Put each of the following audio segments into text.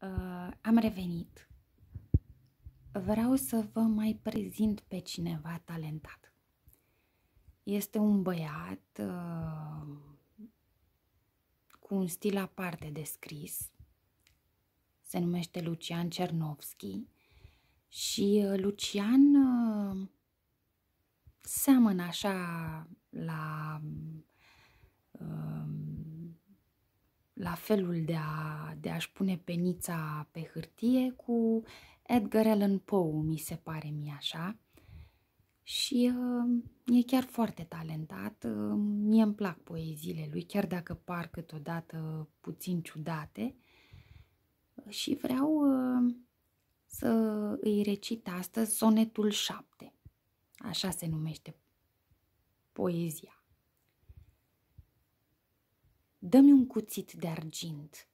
uh, am revenit. Vreau să vă mai prezint pe cineva talentat. Este un băiat uh, cu un stil aparte de scris. Se numește Lucian Cernovski și uh, Lucian uh, seamănă așa la la felul de, a, de a-și pune penița pe hârtie cu Edgar Allan Poe, mi se pare mie așa. Și uh, e chiar foarte talentat, uh, mie îmi plac poeziile lui, chiar dacă par câteodată puțin ciudate. Și vreau uh, să îi recit astăzi sonetul 7, așa se numește poezia dă-mi un cuțit de argint.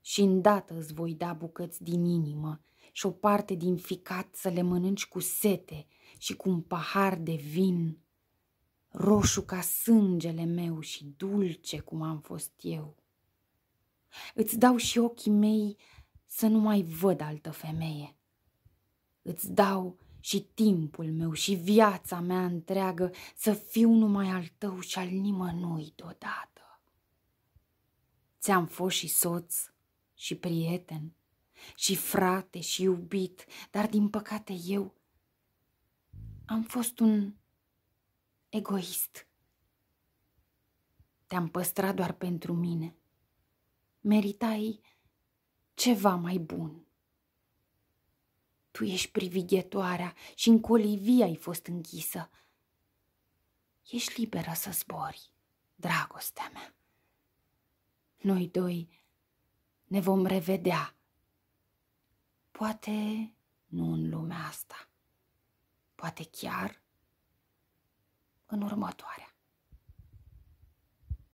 Și îndată îți voi da bucăți din inimă și o parte din ficat să le mănânci cu sete și cu un pahar de vin, roșu ca sângele meu și dulce cum am fost eu. Îți dau și ochii mei să nu mai văd altă femeie. Îți dau și timpul meu și viața mea întreagă să fiu numai al tău și al nimănui deodată. Ți-am fost și soț și prieten și frate și iubit, dar din păcate eu am fost un egoist. Te-am păstrat doar pentru mine. Meritai ceva mai bun. Tu ești privighetoarea și în colivia ai fost închisă. Ești liberă să zbori, dragostea mea. Noi doi ne vom revedea. Poate nu în lumea asta, poate chiar în următoarea.